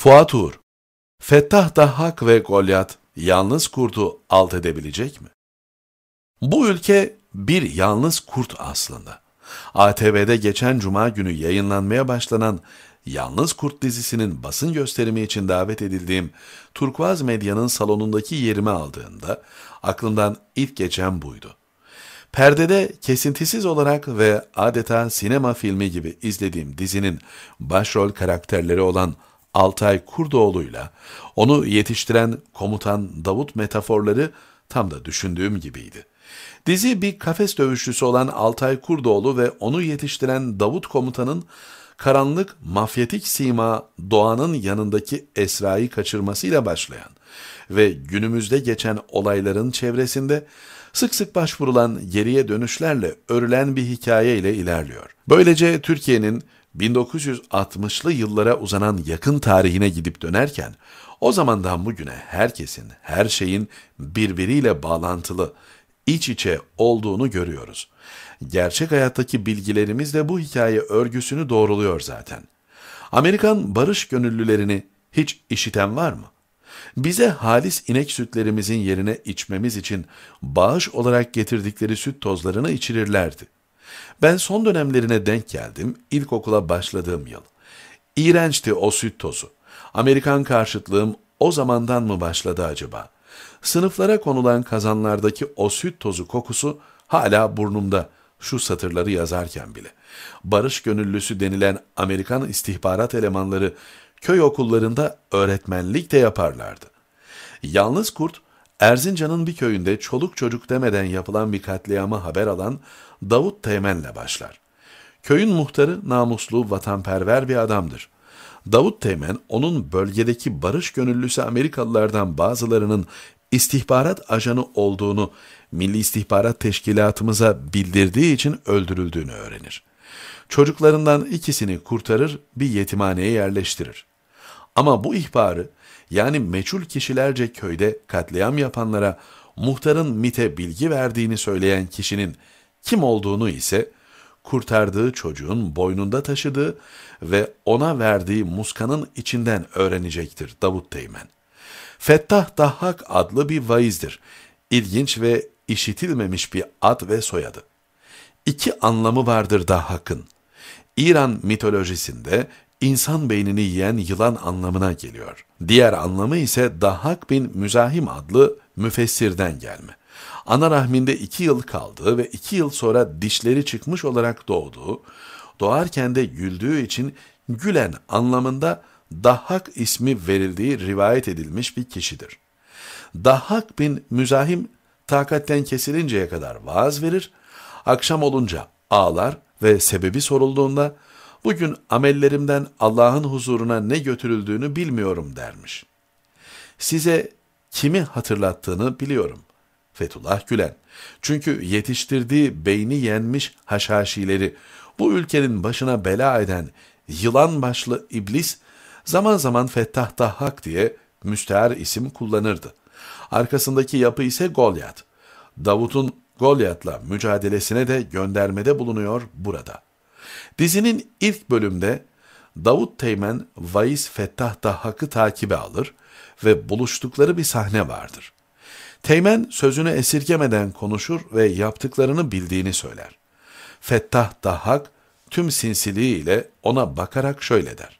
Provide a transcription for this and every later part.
Fuat Uğur, Fettah da Hak ve Golyat yalnız kurdu alt edebilecek mi? Bu ülke bir yalnız kurt aslında. ATV'de geçen cuma günü yayınlanmaya başlanan Yalnız Kurt dizisinin basın gösterimi için davet edildiğim Turkuaz Medya'nın salonundaki yerimi aldığında aklımdan ilk geçen buydu. Perdede kesintisiz olarak ve adeta sinema filmi gibi izlediğim dizinin başrol karakterleri olan Altay Kurdoğlu'yla onu yetiştiren komutan Davut metaforları tam da düşündüğüm gibiydi. Dizi bir kafes dövüşçüsü olan Altay Kurdoğlu ve onu yetiştiren Davut komutanın karanlık mafyatik sima doğanın yanındaki Esra'yı kaçırmasıyla başlayan ve günümüzde geçen olayların çevresinde sık sık başvurulan geriye dönüşlerle örülen bir hikayeyle ilerliyor. Böylece Türkiye'nin 1960'lı yıllara uzanan yakın tarihine gidip dönerken, o zamandan bugüne herkesin, her şeyin birbiriyle bağlantılı, iç içe olduğunu görüyoruz. Gerçek hayattaki bilgilerimiz de bu hikaye örgüsünü doğruluyor zaten. Amerikan barış gönüllülerini hiç işiten var mı? Bize halis inek sütlerimizin yerine içmemiz için bağış olarak getirdikleri süt tozlarını içirirlerdi. Ben son dönemlerine denk geldim ilkokula başladığım yıl. İğrençti o süt tozu. Amerikan karşıtlığım o zamandan mı başladı acaba? Sınıflara konulan kazanlardaki o süt tozu kokusu hala burnumda şu satırları yazarken bile. Barış gönüllüsü denilen Amerikan istihbarat elemanları köy okullarında öğretmenlik de yaparlardı. Yalnız kurt Erzincan'ın bir köyünde çoluk çocuk demeden yapılan bir katliamı haber alan Davut Teğmen'le başlar. Köyün muhtarı namuslu, vatanperver bir adamdır. Davut Teğmen onun bölgedeki barış gönüllüsü Amerikalılardan bazılarının istihbarat ajanı olduğunu Milli İstihbarat Teşkilatımıza bildirdiği için öldürüldüğünü öğrenir. Çocuklarından ikisini kurtarır, bir yetimhaneye yerleştirir. Ama bu ihbarı yani meçhul kişilerce köyde katliam yapanlara muhtarın MIT'e bilgi verdiğini söyleyen kişinin kim olduğunu ise kurtardığı çocuğun boynunda taşıdığı ve ona verdiği muskanın içinden öğrenecektir Davut Teğmen. Fettah Dahhak adlı bir vaizdir. İlginç ve işitilmemiş bir ad ve soyadı. İki anlamı vardır Dahhak'ın. İran mitolojisinde insan beynini yiyen yılan anlamına geliyor. Diğer anlamı ise Dahak bin Müzahim adlı müfessirden gelme. Ana rahminde iki yıl kaldığı ve iki yıl sonra dişleri çıkmış olarak doğduğu, doğarken de güldüğü için gülen anlamında Dahak ismi verildiği rivayet edilmiş bir kişidir. Dahak bin Müzahim takatten kesilinceye kadar vaaz verir, akşam olunca ağlar ve sebebi sorulduğunda Bugün amellerimden Allah'ın huzuruna ne götürüldüğünü bilmiyorum dermiş. Size kimi hatırlattığını biliyorum. Fethullah Gülen. Çünkü yetiştirdiği beyni yenmiş haşhaşileri, bu ülkenin başına bela eden yılan başlı iblis, zaman zaman Fettah Dahhak diye müstehar isim kullanırdı. Arkasındaki yapı ise Golyat. Davut'un Golyat'la mücadelesine de göndermede bulunuyor burada.'' Dizinin ilk bölümde Davut Teğmen Vaiz Fettah da Hakk'ı takibe alır ve buluştukları bir sahne vardır. Teğmen sözünü esirgemeden konuşur ve yaptıklarını bildiğini söyler. Fettah da Hak tüm sinsiliğiyle ona bakarak şöyle der.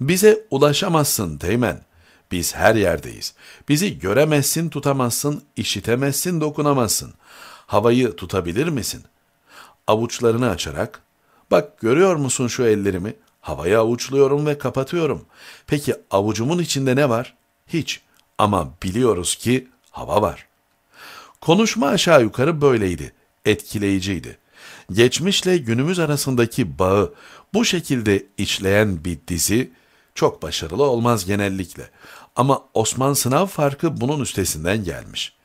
Bize ulaşamazsın Teğmen. Biz her yerdeyiz. Bizi göremezsin, tutamazsın, işitemezsin, dokunamazsın. Havayı tutabilir misin? Avuçlarını açarak Bak görüyor musun şu ellerimi? Havaya avuçluyorum ve kapatıyorum. Peki avucumun içinde ne var? Hiç. Ama biliyoruz ki hava var. Konuşma aşağı yukarı böyleydi. Etkileyiciydi. Geçmişle günümüz arasındaki bağı bu şekilde işleyen bir dizi çok başarılı olmaz genellikle. Ama Osman Sınav farkı bunun üstesinden gelmiş.''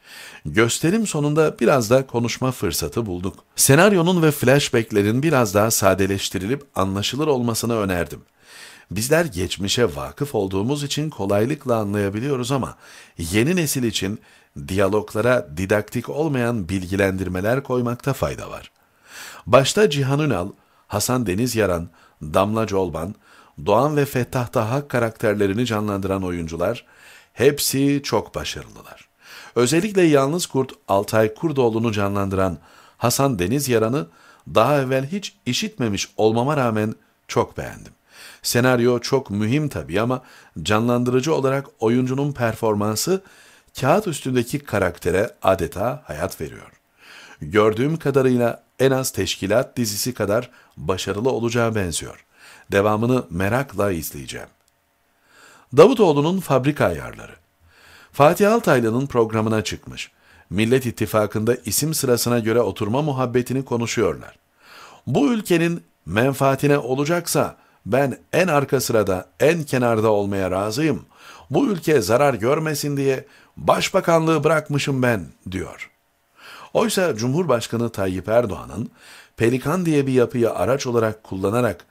Gösterim sonunda biraz da konuşma fırsatı bulduk. Senaryonun ve flashbacklerin biraz daha sadeleştirilip anlaşılır olmasını önerdim. Bizler geçmişe vakıf olduğumuz için kolaylıkla anlayabiliyoruz ama yeni nesil için diyaloglara didaktik olmayan bilgilendirmeler koymakta fayda var. Başta Cihan Ünal, Hasan Deniz Yaran, Damla Colban, Doğan ve Fettah Tahak karakterlerini canlandıran oyuncular hepsi çok başarılılar. Özellikle Yalnız Kurt Altay Kurdoğlu'nu canlandıran Hasan Deniz Yaran'ı daha evvel hiç işitmemiş olmama rağmen çok beğendim. Senaryo çok mühim tabii ama canlandırıcı olarak oyuncunun performansı kağıt üstündeki karaktere adeta hayat veriyor. Gördüğüm kadarıyla en az teşkilat dizisi kadar başarılı olacağı benziyor. Devamını merakla izleyeceğim. Davutoğlu'nun fabrika ayarları. Fatih Altaylı'nın programına çıkmış. Millet İttifakı'nda isim sırasına göre oturma muhabbetini konuşuyorlar. Bu ülkenin menfaatine olacaksa ben en arka sırada, en kenarda olmaya razıyım. Bu ülke zarar görmesin diye başbakanlığı bırakmışım ben diyor. Oysa Cumhurbaşkanı Tayyip Erdoğan'ın pelikan diye bir yapıyı araç olarak kullanarak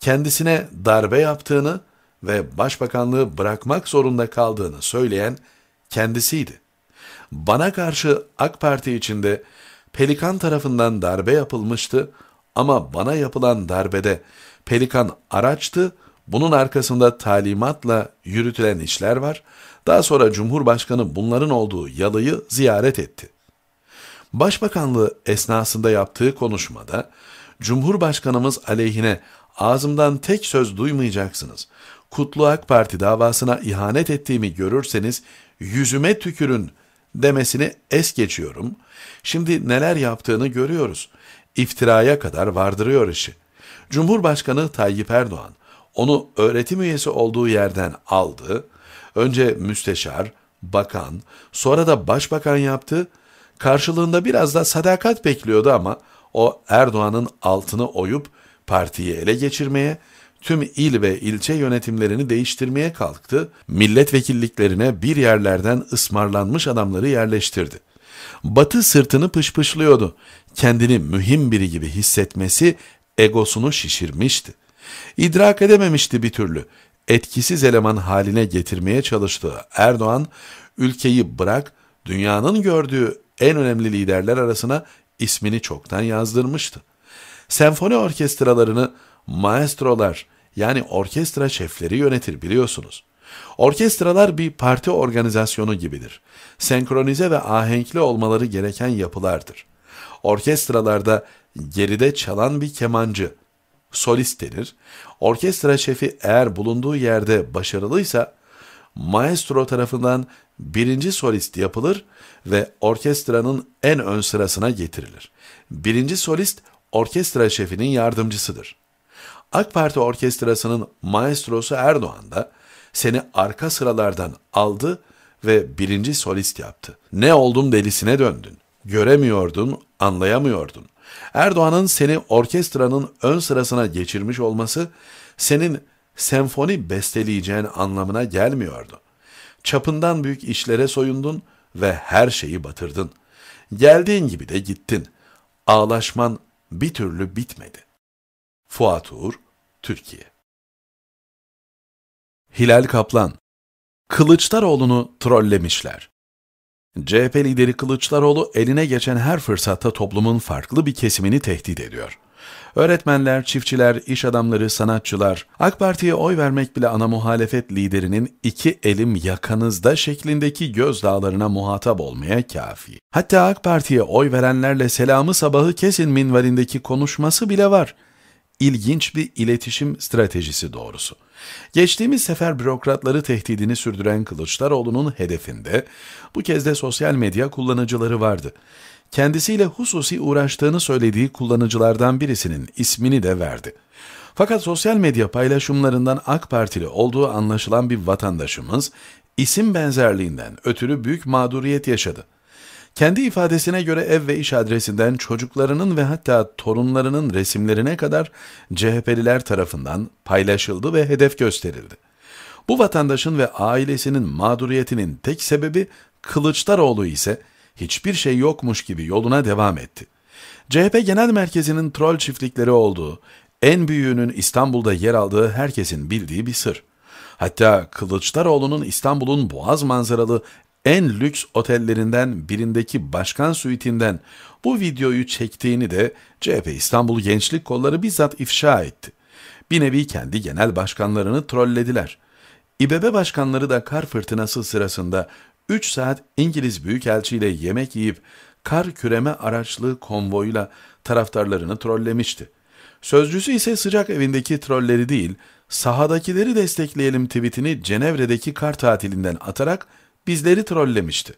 kendisine darbe yaptığını ve başbakanlığı bırakmak zorunda kaldığını söyleyen kendisiydi. Bana karşı AK Parti içinde Pelikan tarafından darbe yapılmıştı ama bana yapılan darbede Pelikan araçtı, bunun arkasında talimatla yürütülen işler var. Daha sonra Cumhurbaşkanı bunların olduğu yalıyı ziyaret etti. Başbakanlığı esnasında yaptığı konuşmada Cumhurbaşkanımız aleyhine ağzımdan tek söz duymayacaksınız. Kutlu AK Parti davasına ihanet ettiğimi görürseniz yüzüme tükürün demesini es geçiyorum. Şimdi neler yaptığını görüyoruz. İftiraya kadar vardırıyor işi. Cumhurbaşkanı Tayyip Erdoğan onu öğretim üyesi olduğu yerden aldı. Önce müsteşar, bakan, sonra da başbakan yaptı. Karşılığında biraz da sadakat bekliyordu ama o Erdoğan'ın altını oyup partiyi ele geçirmeye tüm il ve ilçe yönetimlerini değiştirmeye kalktı, milletvekilliklerine bir yerlerden ısmarlanmış adamları yerleştirdi. Batı sırtını pışpışlıyordu. Kendini mühim biri gibi hissetmesi egosunu şişirmişti. İdrak edememişti bir türlü. Etkisiz eleman haline getirmeye çalıştığı Erdoğan, ülkeyi bırak, dünyanın gördüğü en önemli liderler arasına ismini çoktan yazdırmıştı. Senfoni orkestralarını maestrolar yani orkestra şefleri yönetir biliyorsunuz. Orkestralar bir parti organizasyonu gibidir. Senkronize ve ahenkli olmaları gereken yapılardır. Orkestralarda geride çalan bir kemancı, solist denir. Orkestra şefi eğer bulunduğu yerde başarılıysa, maestro tarafından birinci solist yapılır ve orkestranın en ön sırasına getirilir. Birinci solist orkestra şefinin yardımcısıdır. AK Parti orkestrasının maestrosu Erdoğan da seni arka sıralardan aldı ve birinci solist yaptı. Ne oldum delisine döndün. Göremiyordun, anlayamıyordun. Erdoğan'ın seni orkestranın ön sırasına geçirmiş olması senin senfoni besteleyeceğin anlamına gelmiyordu. Çapından büyük işlere soyundun ve her şeyi batırdın. Geldiğin gibi de gittin. Ağlaşman bir türlü bitmedi. Fuat Uğur, Türkiye. Hilal Kaplan Kılıçdaroğlu'nu trollemişler. CHP lideri Kılıçdaroğlu eline geçen her fırsatta toplumun farklı bir kesimini tehdit ediyor. Öğretmenler, çiftçiler, iş adamları, sanatçılar, AK Parti'ye oy vermek bile ana muhalefet liderinin iki elim yakanızda şeklindeki gözdağlarına muhatap olmaya kafi. Hatta AK Parti'ye oy verenlerle selamı sabahı kesin minvalindeki konuşması bile var ilginç bir iletişim stratejisi doğrusu. Geçtiğimiz sefer bürokratları tehdidini sürdüren Kılıçdaroğlu'nun hedefinde bu kez de sosyal medya kullanıcıları vardı. Kendisiyle hususi uğraştığını söylediği kullanıcılardan birisinin ismini de verdi. Fakat sosyal medya paylaşımlarından AK Partili olduğu anlaşılan bir vatandaşımız isim benzerliğinden ötürü büyük mağduriyet yaşadı. Kendi ifadesine göre ev ve iş adresinden çocuklarının ve hatta torunlarının resimlerine kadar CHP'liler tarafından paylaşıldı ve hedef gösterildi. Bu vatandaşın ve ailesinin mağduriyetinin tek sebebi Kılıçdaroğlu ise hiçbir şey yokmuş gibi yoluna devam etti. CHP Genel Merkezi'nin troll çiftlikleri olduğu, en büyüğünün İstanbul'da yer aldığı herkesin bildiği bir sır. Hatta Kılıçdaroğlu'nun İstanbul'un boğaz manzaralı en lüks otellerinden birindeki başkan suitinden bu videoyu çektiğini de CHP İstanbul Gençlik Kolları bizzat ifşa etti. Bir nevi kendi genel başkanlarını trollediler. İBB başkanları da kar fırtınası sırasında 3 saat İngiliz Büyükelçiyle yemek yiyip kar küreme araçlı konvoyla taraftarlarını trollemişti. Sözcüsü ise sıcak evindeki trolleri değil, sahadakileri destekleyelim tweetini Cenevre'deki kar tatilinden atarak bizleri trollemişti.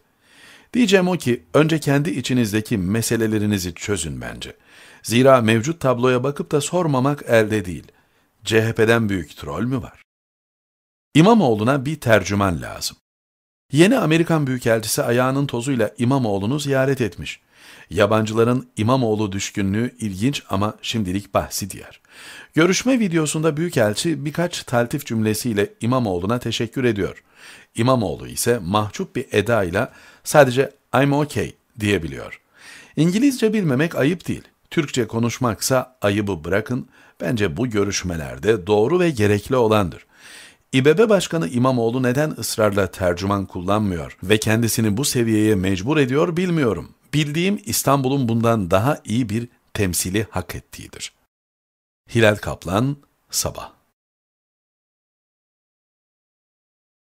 Diyeceğim o ki önce kendi içinizdeki meselelerinizi çözün bence. Zira mevcut tabloya bakıp da sormamak elde değil. CHP'den büyük troll mü var? İmamoğlu'na bir tercüman lazım. Yeni Amerikan Büyükelçisi ayağının tozuyla İmamoğlu'nu ziyaret etmiş. Yabancıların İmamoğlu düşkünlüğü ilginç ama şimdilik bahsi diğer. Görüşme videosunda Büyükelçi birkaç taltif cümlesiyle İmamoğlu'na teşekkür ediyor. İmamoğlu ise mahcup bir edayla sadece I'm okay diyebiliyor. İngilizce bilmemek ayıp değil. Türkçe konuşmaksa ayıbı bırakın, bence bu görüşmelerde doğru ve gerekli olandır. İBB Başkanı İmamoğlu neden ısrarla tercüman kullanmıyor ve kendisini bu seviyeye mecbur ediyor bilmiyorum bildiğim İstanbul'un bundan daha iyi bir temsili hak ettiğidir. Hilal Kaplan, Sabah